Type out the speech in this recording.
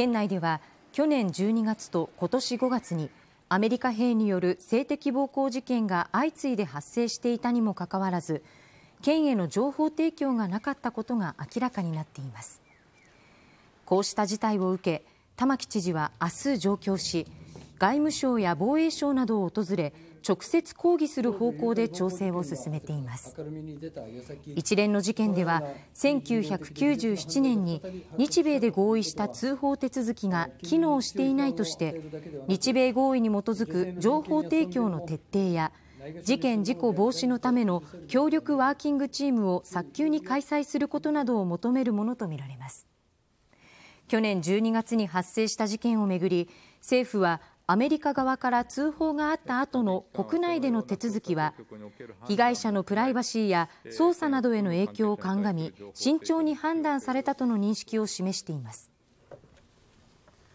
県内では去年12月と今年5月にアメリカ兵による性的暴行事件が相次いで発生していたにもかかわらず県への情報提供がなかったことが明らかになっていますこうした事態を受け玉城知事は明日上京し外務省や防衛省などを訪れ直接抗議する方向で調整を進めています一連の事件では1997年に日米で合意した通報手続きが機能していないとして日米合意に基づく情報提供の徹底や事件事故防止のための協力ワーキングチームを早急に開催することなどを求めるものとみられます去年12月に発生した事件をめぐり政府はアメリカ側から通報があった後の国内での手続きは被害者のプライバシーや捜査などへの影響を鑑み慎重に判断されたとの認識を示しています。